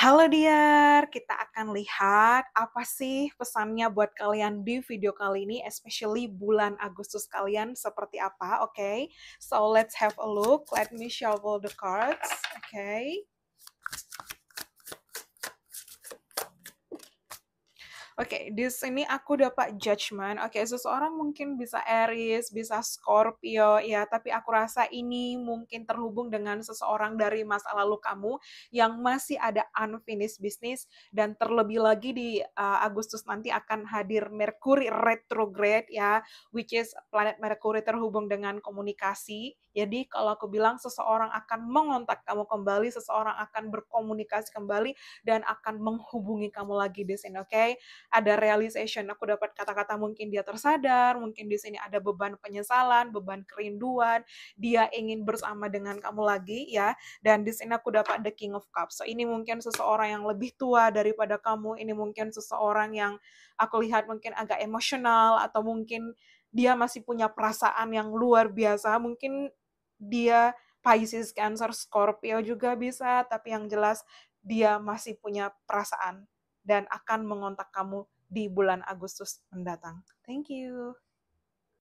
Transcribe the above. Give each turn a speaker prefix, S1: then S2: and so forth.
S1: Halo dear, kita akan lihat apa sih pesannya buat kalian di video kali ini, especially bulan Agustus kalian seperti apa, oke? Okay? So let's have a look, let me shuffle the cards, oke? Okay? Oke, okay, di sini aku dapat judgement. Oke, okay, seseorang mungkin bisa Aries, bisa Scorpio, ya. Tapi aku rasa ini mungkin terhubung dengan seseorang dari masa lalu kamu yang masih ada unfinished business dan terlebih lagi di uh, Agustus nanti akan hadir Mercury retrograde, ya, which is planet Mercury terhubung dengan komunikasi. Jadi kalau aku bilang seseorang akan mengontak kamu kembali, seseorang akan berkomunikasi kembali dan akan menghubungi kamu lagi di sini, oke? Okay? ada realization aku dapat kata-kata mungkin dia tersadar mungkin di sini ada beban penyesalan beban kerinduan dia ingin bersama dengan kamu lagi ya dan di sini aku dapat the king of cups so ini mungkin seseorang yang lebih tua daripada kamu ini mungkin seseorang yang aku lihat mungkin agak emosional atau mungkin dia masih punya perasaan yang luar biasa mungkin dia Pisces, Cancer, Scorpio juga bisa, tapi yang jelas dia masih punya perasaan dan akan mengontak kamu di bulan Agustus mendatang. Thank you.